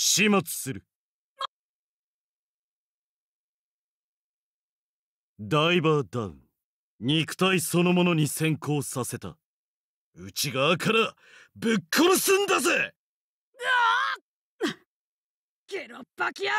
始末するダイバーダウン肉体そのものに先行させた内側からぶっ殺すんだぜ ゲロッパキ野郎